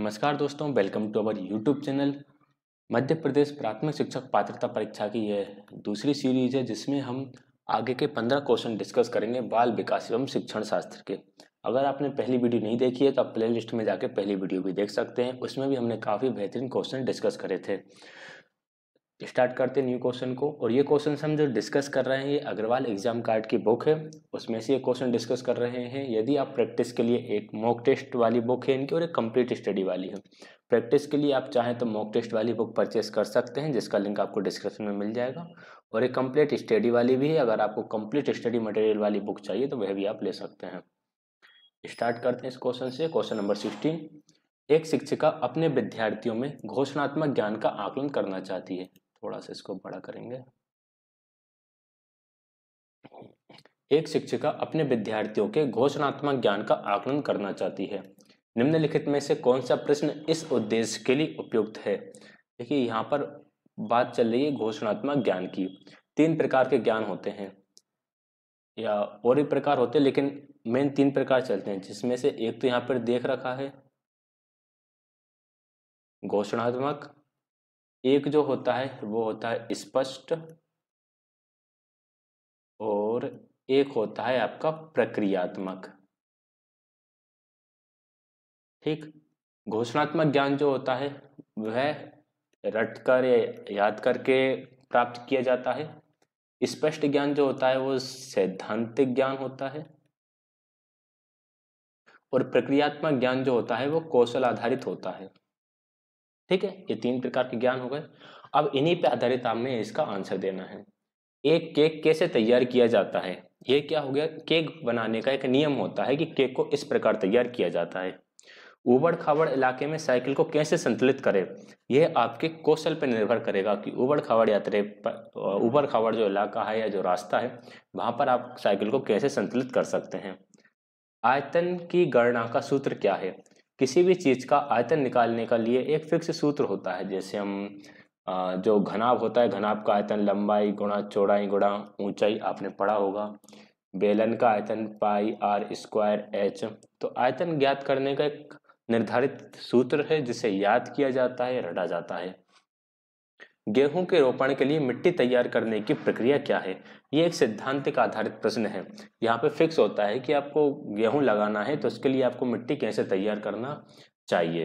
नमस्कार दोस्तों welcome to our YouTube channel Madhya Pradesh प्राथमिक शिक्षक पात्रता परीक्षा की यह दूसरी सीरीज है जिसमें हम आगे के पंद्रह क्वेश्चन डिस्कस करेंगे बाल विकास एवं शिक्षण शास्त्र के अगर आपने पहली वीडियो नहीं देखी है तो आप प्ले में जाकर पहली वीडियो भी देख सकते हैं उसमें भी हमने काफ़ी बेहतरीन क्वेश्चन डिस्कस करे थे स्टार्ट करते न्यू क्वेश्चन को और ये क्वेश्चन हम जो डिस्कस कर रहे हैं ये अग्रवाल एग्जाम कार्ड की बुक है उसमें से ये क्वेश्चन डिस्कस कर रहे हैं यदि आप प्रैक्टिस के लिए एक मॉक टेस्ट वाली बुक है इनकी और एक कंप्लीट स्टडी वाली है प्रैक्टिस के लिए आप चाहें तो मॉक टेस्ट वाली बुक परचेस कर सकते हैं जिसका लिंक आपको डिस्क्रिप्शन में मिल जाएगा और एक कम्प्लीट स्टडी वाली भी है अगर आपको कम्प्लीट स्टडी मटेरियल वाली बुक चाहिए तो वह भी आप ले सकते हैं स्टार्ट करते हैं इस क्वेश्चन से क्वेश्चन नंबर सिक्सटीन एक शिक्षिका अपने विद्यार्थियों में घोषणात्मक ज्ञान का आकलन करना चाहती है थोड़ा सा इसको बड़ा करेंगे एक शिक्षिका अपने विद्यार्थियों के घोषणात्मक ज्ञान का आकलन करना चाहती है निम्नलिखित में से कौन सा प्रश्न इस उद्देश्य के लिए उपयुक्त है देखिए यहाँ पर बात चल रही है घोषणात्मक ज्ञान की तीन प्रकार के ज्ञान होते हैं या और भी प्रकार होते हैं लेकिन मेन तीन प्रकार चलते हैं जिसमें से एक तो यहाँ पर देख रखा है घोषणात्मक एक जो होता है वो होता है स्पष्ट और एक होता है आपका प्रक्रियात्मक ठीक घोषणात्मक ज्ञान जो होता है वह रट कर याद करके प्राप्त किया जाता है स्पष्ट ज्ञान जो होता है वो सैद्धांतिक ज्ञान होता है और प्रक्रियात्मक ज्ञान जो होता है वो कौशल आधारित होता है ठीक है ये तीन प्रकार के ज्ञान हो गए अब इन्हीं पे आधारित हमें इसका आंसर देना है एक केक कैसे तैयार किया जाता है ये क्या हो गया केक बनाने का एक नियम होता है कि केक को इस प्रकार तैयार किया जाता है उबड़ खाबड़ इलाके में साइकिल को कैसे संतुलित करें यह आपके कौशल पर निर्भर करेगा कि उबड़ खाबड़ यात्रे उबड़ खाबड़ जो इलाका है या जो रास्ता है वहाँ पर आप साइकिल को कैसे संतुलित कर सकते हैं आयतन की गणना का सूत्र क्या है किसी भी चीज़ का आयतन निकालने का लिए एक फिक्स सूत्र होता है जैसे हम जो घनाभ होता है घनाभ का आयतन लंबाई गुणा चौड़ाई गुणा ऊंचाई आपने पढ़ा होगा बेलन का आयतन पाई आर स्क्वायर एच तो आयतन ज्ञात करने का एक निर्धारित सूत्र है जिसे याद किया जाता है रटा जाता है गेहूं के रोपण के लिए मिट्टी तैयार करने की प्रक्रिया क्या है ये एक सिद्धांतिक आधारित प्रश्न है यहाँ पे फिक्स होता है कि आपको गेहूं लगाना है तो उसके लिए आपको मिट्टी कैसे तैयार करना चाहिए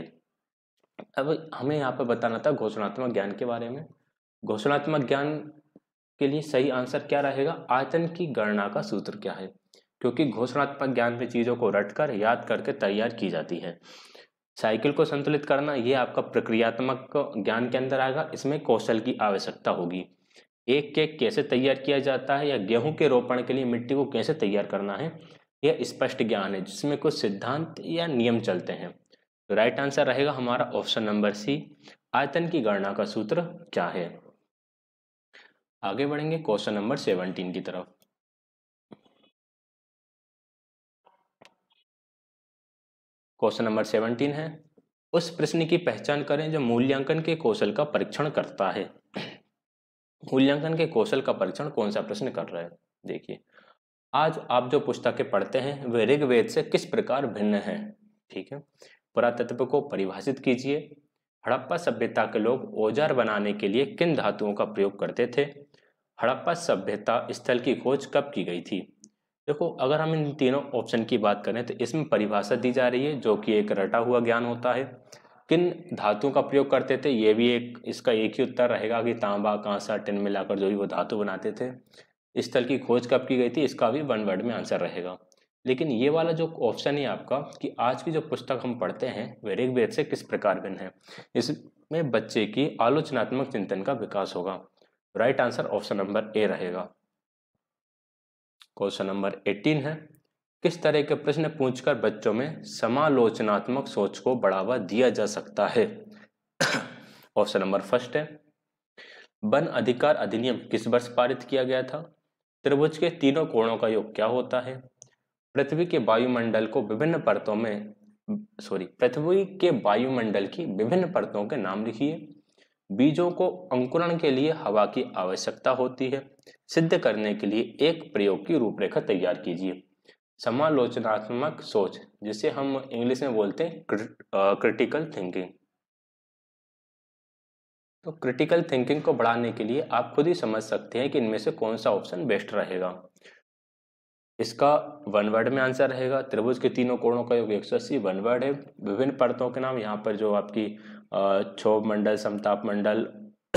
अब हमें यहाँ पर बताना था घोषणात्मक ज्ञान के बारे में घोषणात्मक ज्ञान के लिए सही आंसर क्या रहेगा आयतन की गणना का सूत्र क्या है क्योंकि घोषणात्मक ज्ञान में चीज़ों को रटकर याद करके तैयार की जाती है साइकिल को संतुलित करना ये आपका प्रक्रियात्मक ज्ञान के अंदर आएगा इसमें कौशल की आवश्यकता होगी एक केक कैसे तैयार किया जाता है या गेहूं के रोपण के लिए मिट्टी को कैसे तैयार करना है यह स्पष्ट ज्ञान है जिसमें कुछ सिद्धांत या नियम चलते हैं तो राइट आंसर रहेगा हमारा ऑप्शन नंबर सी आयतन की गणना का सूत्र क्या है आगे बढ़ेंगे क्वेश्चन नंबर सेवनटीन की तरफ क्वेश्चन नंबर सेवनटीन है उस प्रश्न की पहचान करें जो मूल्यांकन के कौशल का परीक्षण करता है मूल्यांकन के कौशल का परीक्षण कौन सा प्रश्न कर रहा है देखिए आज आप जो पुस्तकें पढ़ते हैं वे ऋग्वेद से किस प्रकार भिन्न हैं ठीक है पुरातत्व को परिभाषित कीजिए हड़प्पा सभ्यता के लोग औजार बनाने के लिए किन धातुओं का प्रयोग करते थे हड़प्पा सभ्यता स्थल की खोज कब की गई थी देखो अगर हम इन तीनों ऑप्शन की बात करें तो इसमें परिभाषा दी जा रही है जो कि एक रटा हुआ ज्ञान होता है किन धातुओं का प्रयोग करते थे ये भी एक इसका एक ही उत्तर रहेगा कि तांबा कांसा टिन मिलाकर जो भी वो धातु बनाते थे इस स्थल की खोज कब की गई थी इसका भी वन वर्ड में आंसर रहेगा लेकिन ये वाला जो ऑप्शन है आपका कि आज की जो पुस्तक हम पढ़ते हैं वे वेद से किस प्रकार भिन्न है इसमें बच्चे की आलोचनात्मक चिंतन का विकास होगा right answer option number A रहेगा क्वेश्चन नंबर एटीन है किस तरह के प्रश्न पूछकर बच्चों में समालोचनात्मक सोच को बढ़ावा दिया जा सकता है ऑप्शन नंबर फर्स्ट है वन अधिकार अधिनियम किस वर्ष पारित किया गया था त्रिभुज के तीनों कोणों का योग क्या होता है पृथ्वी के वायुमंडल को विभिन्न परतों में सॉरी पृथ्वी के वायुमंडल की विभिन्न परतों के नाम लिखिए बीजों को अंकुरण के लिए हवा की आवश्यकता होती है सिद्ध करने के लिए एक प्रयोग की रूपरेखा तैयार कीजिए समालोचनात्मक सोच जिसे हम इंग्लिश में बोलते हैं क्रिटिकल थिंकिंग तो क्रिटिकल थिंकिंग को बढ़ाने के लिए आप खुद ही समझ सकते हैं कि इनमें से कौन सा ऑप्शन बेस्ट रहेगा इसका वन वर्ड में आंसर रहेगा त्रिभुज के तीनों कोणों का योग एक सौ अस्सी वन वर्ड है विभिन्न परतों के नाम यहाँ पर जो आपकी क्षोभ मंडल समताप मंडल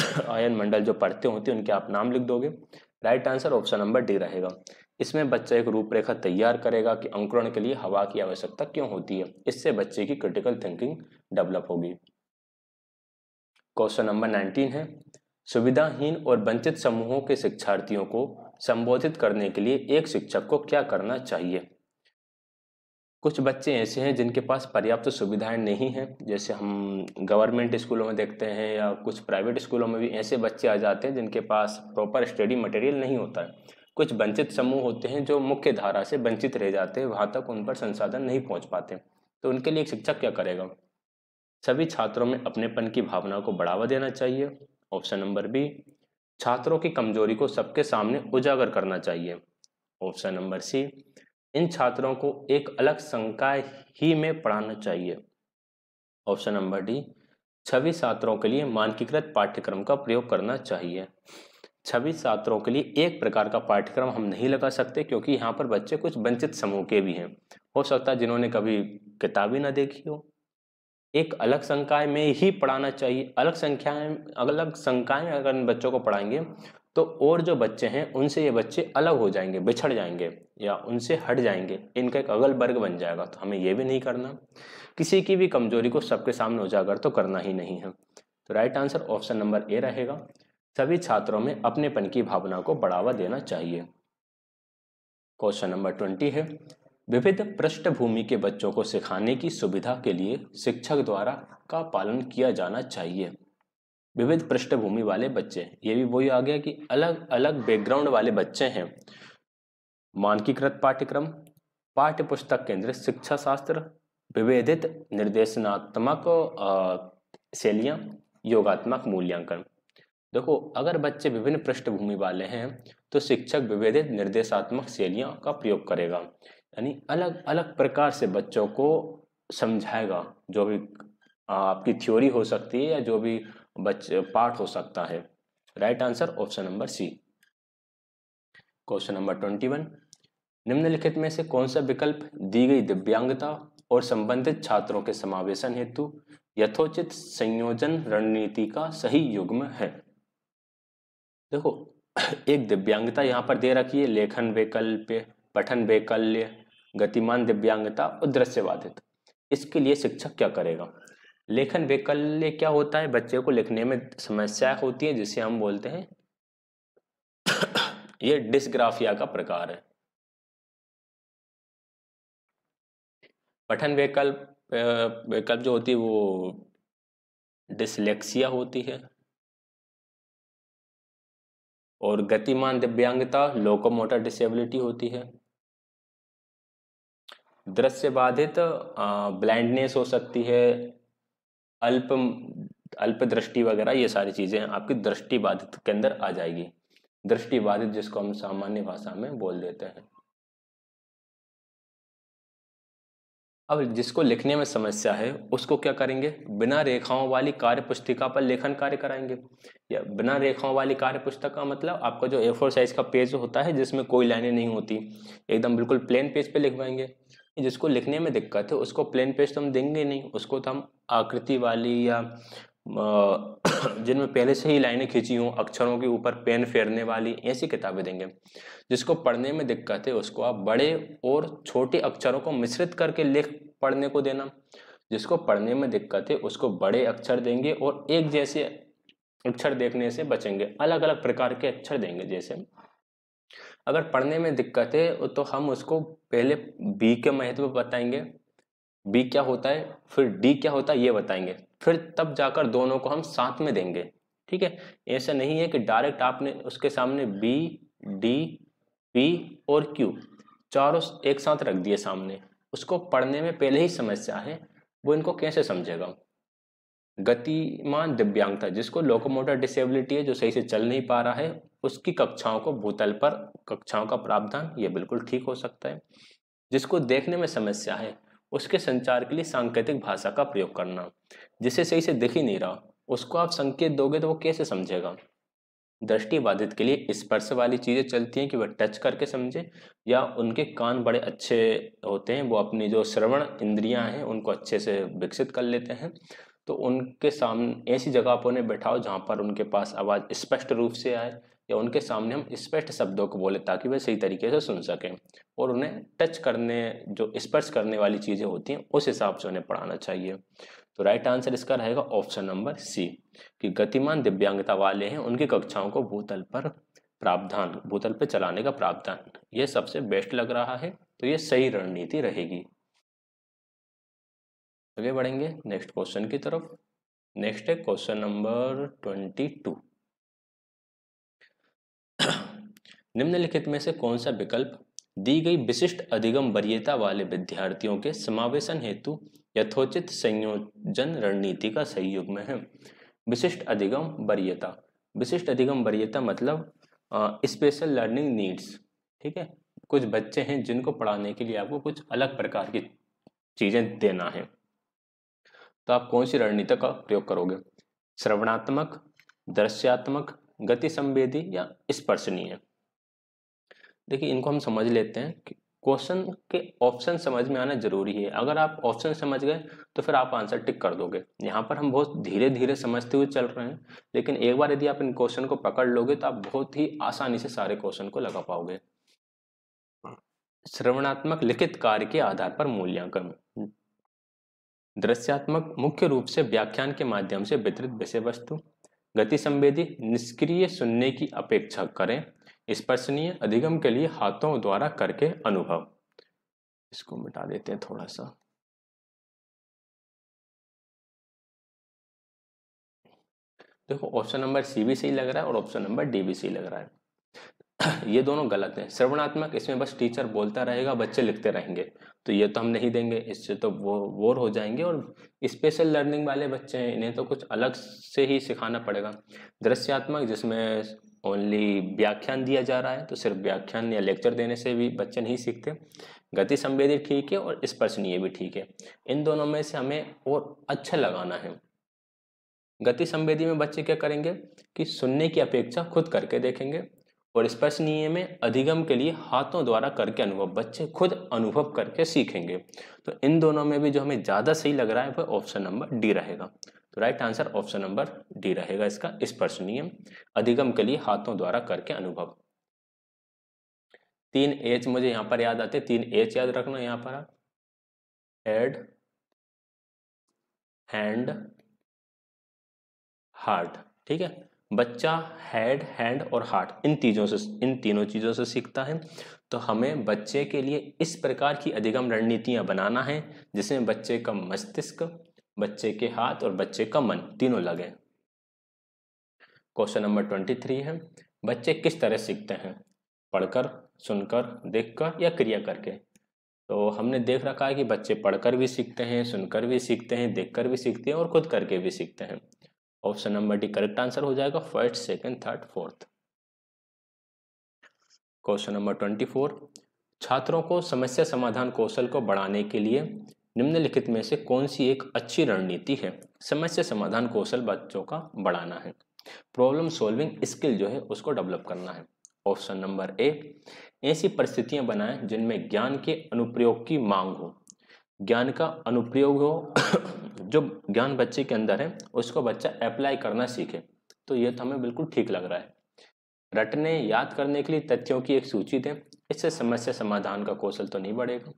आयन मंडल जो परतें होती हैं उनके आप नाम लिख दोगे right answer option number D रहेगा इसमें बच्चा एक रूपरेखा तैयार करेगा कि अंकुरण के लिए हवा की आवश्यकता क्यों होती है इससे बच्चे की क्रिटिकल थिंकिंग डेवलप होगी क्वेश्चन नंबर नाइनटीन है सुविधाहीन और वंचित समूहों के शिक्षार्थियों को संबोधित करने के लिए एक शिक्षक को क्या करना चाहिए कुछ बच्चे ऐसे हैं जिनके पास पर्याप्त सुविधाएं नहीं हैं जैसे हम गवर्नमेंट स्कूलों में देखते हैं या कुछ प्राइवेट स्कूलों में भी ऐसे बच्चे आ जाते हैं जिनके पास प्रॉपर स्टडी मटेरियल नहीं होता है कुछ वंचित समूह होते हैं जो मुख्य धारा से वंचित रह जाते हैं वहाँ तक उन पर संसाधन नहीं पहुँच पाते तो उनके लिए शिक्षक क्या करेगा सभी छात्रों में अपनेपन की भावना को बढ़ावा देना चाहिए ऑप्शन नंबर बी छात्रों की कमजोरी को सबके सामने उजागर करना चाहिए ऑप्शन नंबर सी इन छात्रों को एक अलग संकाय ही में पढ़ाना चाहिए ऑप्शन नंबर डी छवि छात्रों के लिए मानकीकृत पाठ्यक्रम का प्रयोग करना चाहिए छब्बीस छात्रों के लिए एक प्रकार का पाठ्यक्रम हम नहीं लगा सकते क्योंकि यहाँ पर बच्चे कुछ वंचित समूह के भी हैं हो सकता है जिन्होंने कभी किताबें ना देखी हो एक अलग संकाय में ही पढ़ाना चाहिए अलग संख्या में अलग संकाय में अगर इन बच्चों को पढ़ाएंगे तो और जो बच्चे हैं उनसे ये बच्चे अलग हो जाएंगे बिछड़ जाएंगे या उनसे हट जाएंगे इनका एक अगल वर्ग बन जाएगा तो हमें ये भी नहीं करना किसी की भी कमजोरी को सबके सामने उजागर तो करना ही नहीं है तो right answer option number A रहेगा सभी छात्रों में अपनेपन की भावना को बढ़ावा देना चाहिए क्वेश्चन नंबर ट्वेंटी है विविध पृष्ठभूमि के बच्चों को सिखाने की सुविधा के लिए शिक्षक द्वारा का पालन किया जाना चाहिए विविध पृष्ठभूमि वाले बच्चे ये भी वही आ गया कि अलग अलग बैकग्राउंड वाले बच्चे हैं मानकीकृत पाठ्यक्रम पाठ्य पुस्तक केंद्रित शिक्षा शास्त्र विभेदित निर्देशनात्मक शैलियाँ योगात्मक मूल्यांकन देखो अगर बच्चे विभिन्न पृष्ठभूमि वाले हैं तो शिक्षक विभेदित निर्देशात्मक शैलियाँ का प्रयोग करेगा यानी अलग अलग प्रकार से बच्चों को समझाएगा जो भी आपकी थ्योरी हो सकती है या जो भी बच्चे पाठ हो सकता है right answer option number C question number twenty one निम्नलिखित में से कौन सा विकल्प दी गई दिव्यांगता और संबंधित छात्रों के समावेशन हेतु यथोचित संयोजन रणनीति का सही युग्म है देखो एक दिव्यांगता यहाँ पर दे रखी है लेखन वैकल्प्य पठन वैकल्य गतिमान दिव्यांगता और दृश्य बाधित इसके लिए शिक्षक क्या करेगा लेखन वैकल्य क्या होता है बच्चे को लिखने में समस्याएं होती है जिसे हम बोलते हैं ये डिस्ग्राफिया का प्रकार है पठन वैकल्प वैकल्प जो होती है वो डिसलेक्सिया होती है और गतिमान दिव्यांगता लोकोमोटर डिसेबिलिटी होती है दृश्य बाधित ब्लाइंडनेस हो सकती है अल्प अल्प दृष्टि वगैरह ये सारी चीज़ें आपकी दृष्टि बाधित के अंदर आ जाएगी दृष्टि बाधित जिसको हम सामान्य भाषा में बोल देते हैं अब जिसको लिखने में समस्या है उसको क्या करेंगे बिना रेखाओं वाली कार्य पुस्तिका पर लेखन कार्य कराएंगे या बिना रेखाओं वाली कार्य पुस्तक का मतलब आपका जो ए फोर साइज का पेज होता है जिसमें कोई लाइनें नहीं होती एकदम बिल्कुल प्लेन पेज पे लिखवाएंगे जिसको लिखने में दिक्कत है उसको प्लेन पेज तो हम देंगे नहीं उसको तो हम आकृति वाली या जिनमें पहले से ही लाइनें खींची हों अक्षरों के ऊपर पेन फेरने वाली ऐसी किताबें देंगे जिसको पढ़ने में दिक्कत है उसको आप बड़े और छोटे अक्षरों को मिश्रित करके लिख पढ़ने को देना जिसको पढ़ने में दिक्कत है उसको बड़े अक्षर देंगे और एक जैसे अक्षर देखने से बचेंगे अलग अलग प्रकार के अक्षर देंगे जैसे अगर पढ़ने में दिक्कत है तो हम उसको पहले बी के महत्व बताएंगे बी क्या होता है फिर डी क्या होता है ये बताएंगे फिर तब जाकर दोनों को हम साथ में देंगे ठीक है ऐसा नहीं है कि डायरेक्ट आपने उसके सामने बी डी पी और क्यू चारों एक साथ रख दिए सामने उसको पढ़ने में पहले ही समस्या है वो इनको कैसे समझेगा गतिमान दिव्यांगता जिसको लोकोमोटर डिसेबिलिटी है जो सही से चल नहीं पा रहा है उसकी कक्षाओं को भूतल पर कक्षाओं का प्रावधान ये बिल्कुल ठीक हो सकता है जिसको देखने में समस्या है उसके संचार के लिए सांकेतिक भाषा का प्रयोग करना जिसे सही से दिख ही नहीं रहा उसको आप संकेत दोगे तो वो कैसे समझेगा दृष्टि बाधित के लिए स्पर्श वाली चीज़ें चलती हैं कि वह टच करके समझे या उनके कान बड़े अच्छे होते हैं वो अपनी जो श्रवण इंद्रियां हैं उनको अच्छे से विकसित कर लेते हैं तो उनके सामने ऐसी जगह पर उन्हें बैठाओ जहाँ पर उनके पास आवाज़ स्पष्ट रूप से आए या उनके सामने हम स्पष्ट शब्दों को बोले ताकि वे सही तरीके से सुन सकें और उन्हें टच करने जो स्पर्श करने वाली चीज़ें होती हैं उस हिसाब से उन्हें पढ़ाना चाहिए तो राइट आंसर इसका रहेगा ऑप्शन नंबर सी कि गतिमान दिव्यांगता वाले हैं उनकी कक्षाओं को भूतल पर प्रावधान भूतल पर चलाने का प्रावधान ये सबसे बेस्ट लग रहा है तो ये सही रणनीति रहेगी आगे बढ़ेंगे नेक्स्ट क्वेश्चन की तरफ नेक्स्ट है क्वेश्चन नंबर ट्वेंटी टू निम्नलिखित में से कौन सा विकल्प दी गई विशिष्ट अधिगम वरीयता वाले विद्यार्थियों के समावेशन हेतु यथोचित संयोजन रणनीति का सहयोग में है विशिष्ट अधिगम वरीयता विशिष्ट अधिगम वरीयता मतलब स्पेशल लर्निंग नीड्स ठीक है कुछ बच्चे हैं जिनको पढ़ाने के लिए आपको कुछ अलग प्रकार की चीज़ें देना है तो आप कौन सी रणनीति का प्रयोग करोगे श्रवणात्मक दृश्यात्मक गति संवेदी या स्पर्शनीय देखिए इनको हम समझ लेते हैं क्वेश्चन के ऑप्शन समझ में आना जरूरी है अगर आप ऑप्शन समझ गए तो फिर आप आंसर टिक कर दोगे यहाँ पर हम बहुत धीरे धीरे समझते हुए चल रहे हैं लेकिन एक बार यदि आप इन क्वेश्चन को पकड़ लोगे तो आप बहुत ही आसानी से सारे क्वेश्चन को लगा पाओगे श्रवणात्मक लिखित कार्य के आधार पर मूल्यांकन दृश्यात्मक मुख्य रूप से व्याख्यान के माध्यम से वितरित विषय वस्तु गति संवेदी निष्क्रिय सुनने की अपेक्षा करें स्पर्शनीय अधिगम के लिए हाथों द्वारा करके अनुभव इसको मिटा देते हैं थोड़ा सा देखो ऑप्शन नंबर सी भी सही लग रहा है और ऑप्शन नंबर डी भी सही लग रहा है ये दोनों गलत हैं श्रवणात्मक इसमें बस टीचर बोलता रहेगा बच्चे लिखते रहेंगे तो ये तो हम नहीं देंगे इससे तो वो वोर हो जाएंगे और स्पेशल लर्निंग वाले बच्चे हैं इन्हें तो कुछ अलग से ही सिखाना पड़ेगा दृश्यात्मक जिसमें ओनली व्याख्यान दिया जा रहा है तो सिर्फ व्याख्यान या लेक्चर देने से भी बच्चे नहीं सीखते गति संवेदी ठीक है और स्पर्शनीय भी ठीक है इन दोनों में से हमें और अच्छा लगाना है गति संवेदी में बच्चे क्या करेंगे कि सुनने की अपेक्षा खुद करके देखेंगे और स्पर्शनीय में अधिगम के लिए हाथों द्वारा करके अनुभव बच्चे खुद अनुभव करके सीखेंगे तो इन दोनों में भी जो हमें ज़्यादा सही लग रहा है वह ऑप्शन नंबर डी रहेगा तो right answer option number D रहेगा इसका स्पर्श नियम अधिगम के लिए हाथों द्वारा करके अनुभव तीन एच मुझे यहां पर याद आते तीन एच याद रखना यहां पर आप हेड हैंड हार्ट ठीक है बच्चा हेड हैंड और हार्ट इन चीजों से इन तीनों चीज़ों से सीखता है तो हमें बच्चे के लिए इस प्रकार की अधिगम रणनीतियां बनाना है जिसमें बच्चे का मस्तिष्क बच्चे के हाथ और बच्चे का मन तीनों लगे क्वेश्चन नंबर ट्वेंटी थ्री है बच्चे किस तरह सीखते हैं पढ़कर सुनकर देखकर या क्रिया करके तो हमने देख रखा है कि बच्चे पढ़कर भी सीखते हैं सुनकर भी सीखते हैं देखकर भी सीखते हैं और खुद करके भी सीखते हैं option number D correct answer हो जाएगा first second third fourth question number twenty four छात्रों को समस्या समाधान कौशल को बढ़ाने के लिए निम्नलिखित में से कौन सी एक अच्छी रणनीति है समस्या समाधान कौशल बच्चों का बढ़ाना है प्रॉब्लम सॉल्विंग स्किल जो है उसको डेवलप करना है ऑप्शन नंबर ए ऐसी परिस्थितियां बनाएं जिनमें ज्ञान के अनुप्रयोग की मांग हो ज्ञान का अनुप्रयोग हो जो ज्ञान बच्चे के अंदर है उसको बच्चा अप्लाई करना सीखे तो ये तो हमें बिल्कुल ठीक लग रहा है रटने याद करने के लिए तथ्यों की एक सूची दें इससे समस्या समाधान का कौशल तो नहीं बढ़ेगा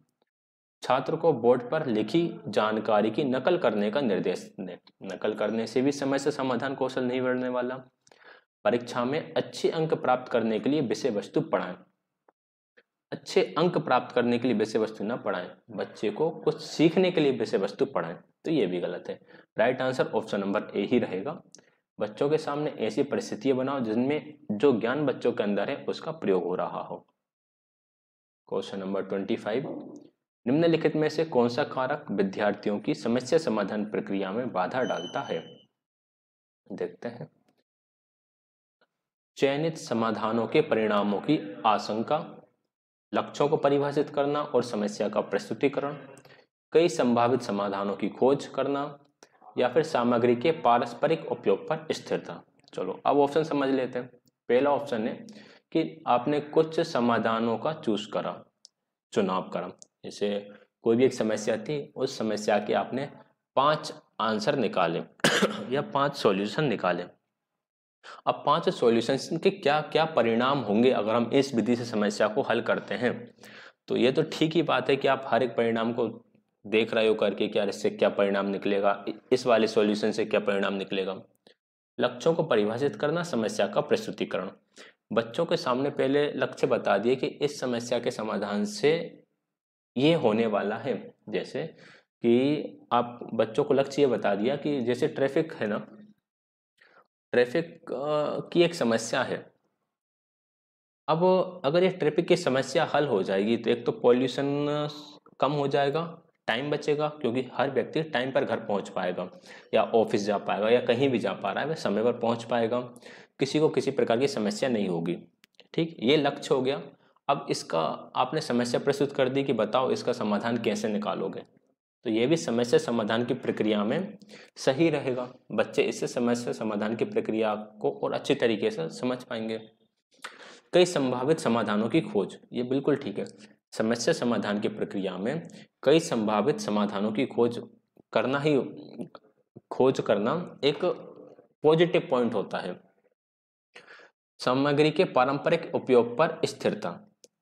छात्र को बोर्ड पर लिखी जानकारी की नकल करने का निर्देश दें नकल करने से भी समय से समाधान कौशल नहीं बढ़ने वाला परीक्षा में अच्छे अंक प्राप्त करने के लिए विषय वस्तु पढ़ाएं अच्छे अंक प्राप्त करने के लिए विषय वस्तु न पढ़ाएं बच्चे को कुछ सीखने के लिए विषय वस्तु पढ़ाएं तो ये भी गलत है right answer option number A ही रहेगा बच्चों के सामने ऐसी परिस्थितियां बनाओ जिनमें जो ज्ञान बच्चों के अंदर है उसका प्रयोग हो रहा हो क्वेश्चन नंबर ट्वेंटी फाइव निम्नलिखित में से कौन सा कारक विद्यार्थियों की समस्या समाधान प्रक्रिया में बाधा डालता है देखते हैं चयनित समाधानों के परिणामों की आशंका लक्ष्यों को परिभाषित करना और समस्या का प्रस्तुतिकरण कई संभावित समाधानों की खोज करना या फिर सामग्री के पारस्परिक उपयोग पर स्थिरता चलो अब ऑप्शन समझ लेते हैं पहला ऑप्शन है कि आपने कुछ समाधानों का चूज करा चुनाव करा जैसे कोई भी एक समस्या थी उस समस्या के आपने पांच आंसर निकाले या पांच सॉल्यूशन निकाले अब पांच सॉल्यूशन के क्या क्या परिणाम होंगे अगर हम इस विधि से समस्या को हल करते हैं तो ये तो ठीक ही बात है कि आप हर एक परिणाम को देख रहे हो करके क्या इससे क्या परिणाम निकलेगा इस वाले सॉल्यूशन से क्या परिणाम निकलेगा लक्ष्यों को परिभाषित करना समस्या का प्रस्तुतिकरण बच्चों के सामने पहले लक्ष्य बता दिए कि इस समस्या के समाधान से ये होने वाला है जैसे कि आप बच्चों को लक्ष्य ये बता दिया कि जैसे ट्रैफिक है ना ट्रैफिक की एक समस्या है अब अगर ये ट्रैफिक की समस्या हल हो जाएगी तो एक तो पॉल्यूशन कम हो जाएगा टाइम बचेगा क्योंकि हर व्यक्ति टाइम पर घर पहुंच पाएगा या ऑफिस जा पाएगा या कहीं भी जा पा रहा है वह समय पर पहुंच पाएगा किसी को किसी प्रकार की समस्या नहीं होगी ठीक ये लक्ष्य हो गया अब इसका आपने समस्या प्रस्तुत कर दी कि बताओ इसका समाधान कैसे निकालोगे तो ये भी समस्या समाधान की प्रक्रिया में सही रहेगा बच्चे इससे समस्या समाधान की प्रक्रिया को और अच्छे तरीके से समझ पाएंगे कई संभावित समाधानों की खोज ये बिल्कुल ठीक है समस्या समाधान की प्रक्रिया में कई संभावित समाधानों की खोज करना ही खोज करना एक पॉजिटिव पॉइंट होता है सामग्री के पारंपरिक उपयोग पर स्थिरता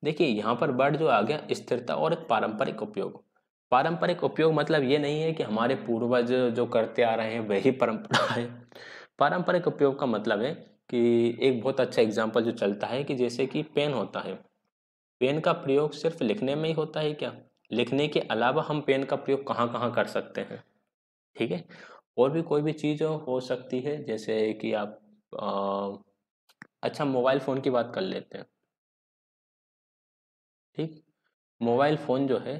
देखिए यहाँ पर वर्ड जो आ गया स्थिरता और एक पारंपरिक उपयोग पारंपरिक उपयोग मतलब ये नहीं है कि हमारे पूर्वज जो करते आ रहे हैं वही परंपरा है पारंपरिक उपयोग का मतलब है कि एक बहुत अच्छा एग्जाम्पल जो चलता है कि जैसे कि पेन होता है पेन का प्रयोग सिर्फ लिखने में ही होता है क्या लिखने के अलावा हम पेन का प्रयोग कहाँ कहाँ कर सकते हैं ठीक है और भी कोई भी चीज़ हो सकती है जैसे कि आप आ, अच्छा मोबाइल फ़ोन की बात कर लेते हैं ठीक मोबाइल फ़ोन जो है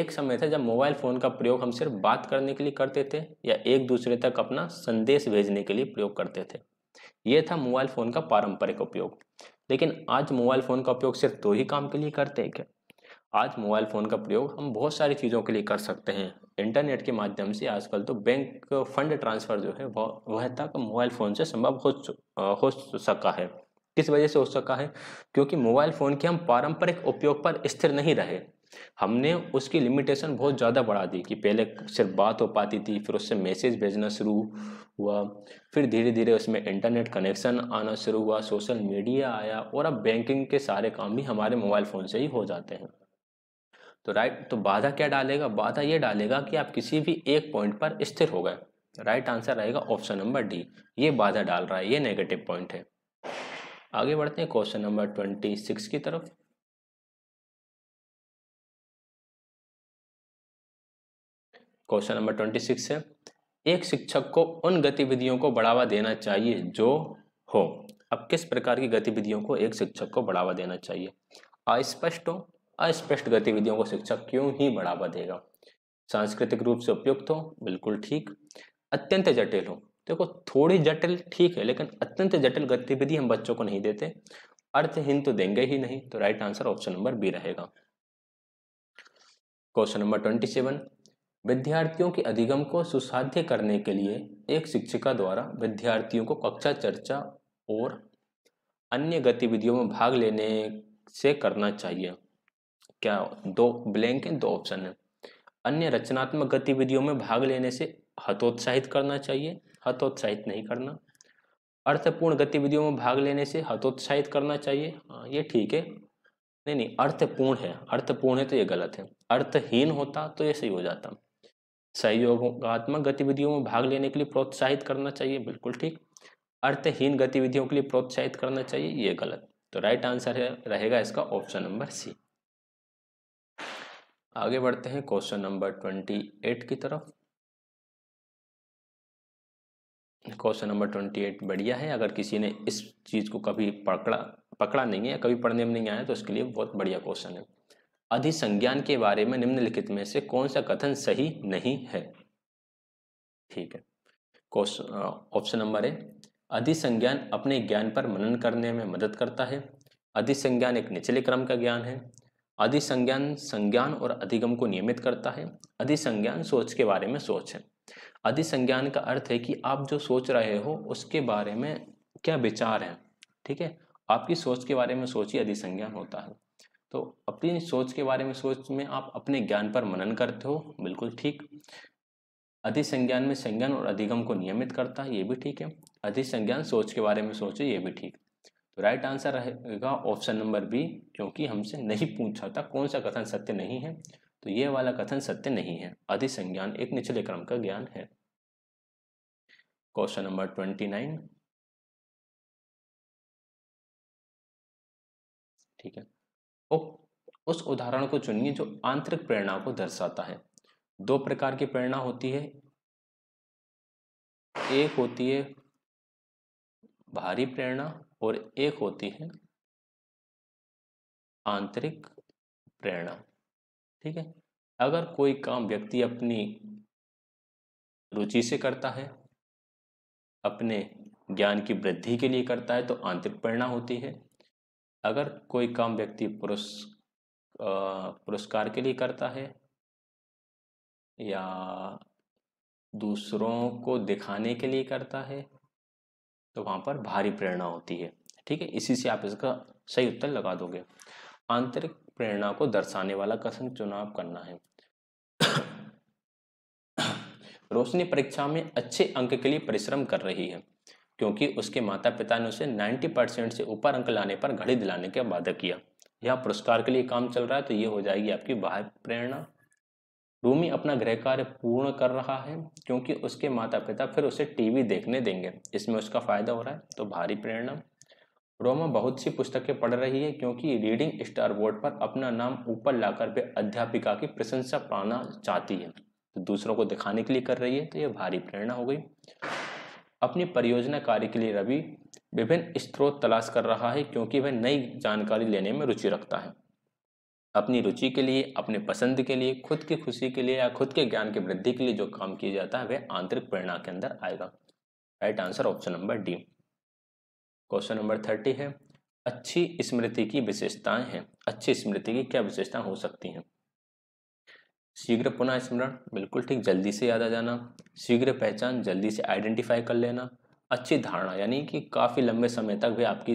एक समय था जब मोबाइल फ़ोन का प्रयोग हम सिर्फ बात करने के लिए करते थे या एक दूसरे तक अपना संदेश भेजने के लिए प्रयोग करते थे ये था मोबाइल फ़ोन का पारंपरिक उपयोग लेकिन आज मोबाइल फ़ोन का उपयोग सिर्फ दो ही काम के लिए करते हैं क्या आज मोबाइल फ़ोन का प्रयोग हम बहुत सारी चीज़ों के लिए कर सकते हैं इंटरनेट के माध्यम से आजकल तो बैंक फंड ट्रांसफ़र जो है वह तक मोबाइल फ़ोन से संभव हो हो सका है किस वजह से हो सका है क्योंकि मोबाइल फ़ोन के हम पारंपरिक उपयोग पर स्थिर नहीं रहे हमने उसकी लिमिटेशन बहुत ज़्यादा बढ़ा दी कि पहले सिर्फ बात हो पाती थी फिर उससे मैसेज भेजना शुरू हुआ फिर धीरे धीरे उसमें इंटरनेट कनेक्शन आना शुरू हुआ सोशल मीडिया आया और अब बैंकिंग के सारे काम भी हमारे मोबाइल फ़ोन से ही हो जाते हैं तो राइट तो बाधा क्या डालेगा बाधा ये डालेगा कि आप किसी भी एक पॉइंट पर स्थिर हो गए राइट आंसर रहेगा ऑप्शन नंबर डी ये बाधा डाल रहा है ये नेगेटिव पॉइंट है आगे बढ़ते हैं क्वेश्चन नंबर ट्वेंटी सिक्स की तरफ क्वेश्चन नंबर ट्वेंटी सिक्स है एक शिक्षक को उन गतिविधियों को बढ़ावा देना चाहिए जो हो अब किस प्रकार की गतिविधियों को एक शिक्षक को बढ़ावा देना चाहिए अस्पष्ट हो अस्पष्ट गतिविधियों को शिक्षक क्यों ही बढ़ावा देगा सांस्कृतिक रूप से उपयुक्त हो बिल्कुल ठीक अत्यंत जटिल हो देखो थोड़ी जटिल ठीक है लेकिन अत्यंत जटिल गतिविधि हम बच्चों को नहीं देते अर्थहीन तो देंगे ही नहीं तो right answer option number B रहेगा क्वेश्चन नंबर ट्वेंटी सेवन विद्यार्थियों के अधिगम को सुसाध्य करने के लिए एक शिक्षिका द्वारा विद्यार्थियों को कक्षा चर्चा और अन्य गतिविधियों में भाग लेने से करना चाहिए क्या दो ब्लैंक हैं दो ऑप्शन है अन्य रचनात्मक गतिविधियों में भाग लेने से हतोत्साहित करना चाहिए हतोत्साहित नहीं करना अर्थपूर्ण गतिविधियों में भाग लेने से हतोत्साहित करना चाहिए आ, हाँ, ये ठीक है नहीं नहीं अर्थपूर्ण है अर्थपूर्ण है तो ये गलत है अर्थहीन होता तो ये सही हो जाता सहयोगात्मक गतिविधियों में भाग लेने के लिए प्रोत्साहित करना चाहिए बिल्कुल ठीक अर्थहीन गतिविधियों के लिए प्रोत्साहित करना चाहिए ये गलत तो राइट आंसर है रहेगा इसका ऑप्शन नंबर सी आगे बढ़ते हैं क्वेश्चन नंबर ट्वेंटी एट की तरफ क्वेश्चन नंबर ट्वेंटी एट बढ़िया है अगर किसी ने इस चीज़ को कभी पकड़ा पकड़ा नहीं है कभी पढ़ने में नहीं आया तो उसके लिए बहुत बढ़िया क्वेश्चन है अधिसंज्ञान के बारे में निम्नलिखित में से कौन सा कथन सही नहीं है ठीक है क्वेश्चन ऑप्शन नंबर है अधिसंज्ञान अपने ज्ञान पर मनन करने में मदद करता है अधिसंज्ञान एक निचले क्रम का ज्ञान है अधिसंज्ञान संज्ञान और अधिगम को नियमित करता है अधिसंज्ञान सोच के बारे में सोच है अधिसंज्ञान का अर्थ है कि आप जो सोच रहे हो उसके बारे में क्या विचार हैं ठीक है आपकी सोच के बारे में सोच ही अधिसंज्ञान होता है तो अपनी सोच के बारे में सोच में आप अपने ज्ञान पर मनन करते हो बिल्कुल ठीक अधिसंज्ञान में संज्ञान और अधिगम को नियमित करता है ये भी ठीक है अधिसंज्ञान सोच के बारे में सोचो ये भी ठीक तो राइट आंसर रहेगा ऑप्शन नंबर बी क्योंकि हमसे नहीं पूछा था कौन सा कथन सत्य नहीं है तो यह वाला कथन सत्य नहीं है अधिसंज्ञान एक निचले क्रम का ज्ञान है क्वेश्चन नंबर ट्वेंटी नाइन ठीक है ओ, उस उदाहरण को चुनिए जो आंतरिक प्रेरणा को दर्शाता है दो प्रकार की प्रेरणा होती है एक होती है भारी प्रेरणा और एक होती है आंतरिक प्रेरणा ठीक है अगर कोई काम व्यक्ति अपनी रुचि से करता है अपने ज्ञान की वृद्धि के लिए करता है तो आंतरिक प्रेरणा होती है अगर कोई काम व्यक्ति पुरुष पुरस्कार के लिए करता है या दूसरों को दिखाने के लिए करता है तो वहाँ पर भारी प्रेरणा होती है ठीक है इसी से आप इसका सही उत्तर लगा दोगे आंतरिक प्रेरणा को दर्शाने वाला कथन चुनाव करना है रोशनी परीक्षा में अच्छे अंक के लिए परिश्रम कर रही है क्योंकि उसके माता पिता ने उसे 90 परसेंट से ऊपर अंक लाने पर घड़ी दिलाने का वादा किया यह पुरस्कार के लिए काम चल रहा है तो ये हो जाएगी आपकी बाह्य प्रेरणा रूमी अपना गृह कार्य पूर्ण कर रहा है क्योंकि उसके माता पिता फिर उसे टीवी देखने देंगे इसमें उसका फायदा हो रहा है तो भारी प्रेरणा रोमा बहुत सी पुस्तकें पढ़ रही है क्योंकि रीडिंग स्टार बोर्ड पर अपना नाम ऊपर लाकर वे अध्यापिका की प्रशंसा पाना चाहती है तो दूसरों को दिखाने के लिए कर रही है तो यह भारी प्रेरणा हो गई अपनी परियोजना कार्य के लिए रवि विभिन्न स्त्रोत तलाश कर रहा है क्योंकि वह नई जानकारी लेने में रुचि रखता है अपनी रुचि के लिए अपने पसंद के लिए खुद की खुशी के लिए या खुद के ज्ञान की वृद्धि के लिए जो काम किया जाता है वह आंतरिक प्रेरणा के अंदर आएगा right answer option number D question number thirty है अच्छी स्मृति की विशेषताएं हैं अच्छी स्मृति की क्या विशेषताएं हो सकती हैं शीघ्र पुनः स्मरण बिल्कुल ठीक जल्दी से याद आ जाना शीघ्र पहचान जल्दी से आइडेंटिफाई कर लेना अच्छी धारणा यानी कि काफ़ी लंबे समय तक भी आपकी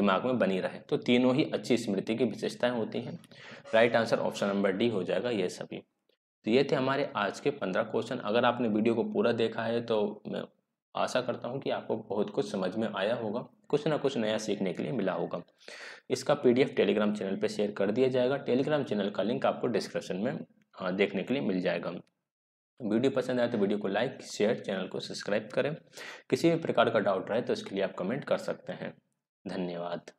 दिमाग में बनी रहे तो तीनों ही अच्छी स्मृति की विशेषताएं होती हैं right answer option number D हो जाएगा ये सभी तो ये थे हमारे आज के पंद्रह क्वेश्चन अगर आपने वीडियो को पूरा देखा है तो मैं आशा करता हूँ कि आपको बहुत कुछ समझ में आया होगा कुछ ना कुछ नया सीखने के लिए मिला होगा इसका पीडीएफ टेलीग्राम चैनल पर शेयर कर दिया जाएगा टेलीग्राम चैनल का लिंक आपको डिस्क्रिप्शन में देखने के लिए मिल जाएगा वीडियो पसंद आए तो वीडियो को लाइक शेयर चैनल को सब्सक्राइब करें किसी भी प्रकार का डाउट रहे तो इसके लिए आप कमेंट कर सकते हैं धन्यवाद